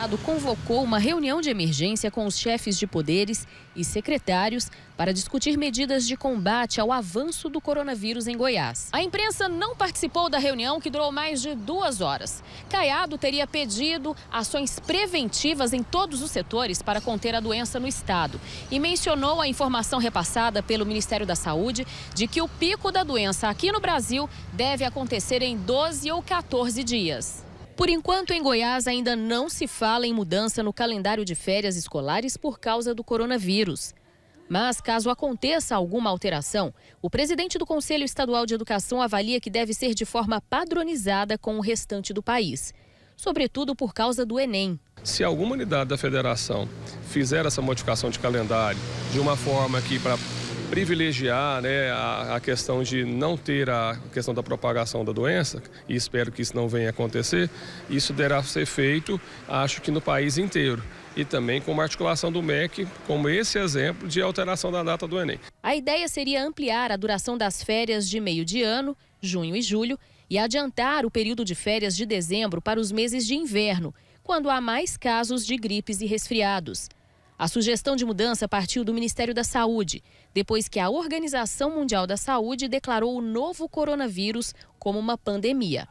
Caiado convocou uma reunião de emergência com os chefes de poderes e secretários para discutir medidas de combate ao avanço do coronavírus em Goiás. A imprensa não participou da reunião, que durou mais de duas horas. Caiado teria pedido ações preventivas em todos os setores para conter a doença no Estado e mencionou a informação repassada pelo Ministério da Saúde de que o pico da doença aqui no Brasil deve acontecer em 12 ou 14 dias. Por enquanto, em Goiás ainda não se fala em mudança no calendário de férias escolares por causa do coronavírus. Mas, caso aconteça alguma alteração, o presidente do Conselho Estadual de Educação avalia que deve ser de forma padronizada com o restante do país, sobretudo por causa do Enem. Se alguma unidade da federação fizer essa modificação de calendário de uma forma que, para privilegiar né, a, a, questão de não ter a questão da propagação da doença, e espero que isso não venha a acontecer, isso deverá ser feito, acho que no país inteiro. E também com uma articulação do MEC, como esse exemplo de alteração da data do Enem. A ideia seria ampliar a duração das férias de meio de ano, junho e julho, e adiantar o período de férias de dezembro para os meses de inverno, quando há mais casos de gripes e resfriados. A sugestão de mudança partiu do Ministério da Saúde, depois que a Organização Mundial da Saúde declarou o novo coronavírus como uma pandemia.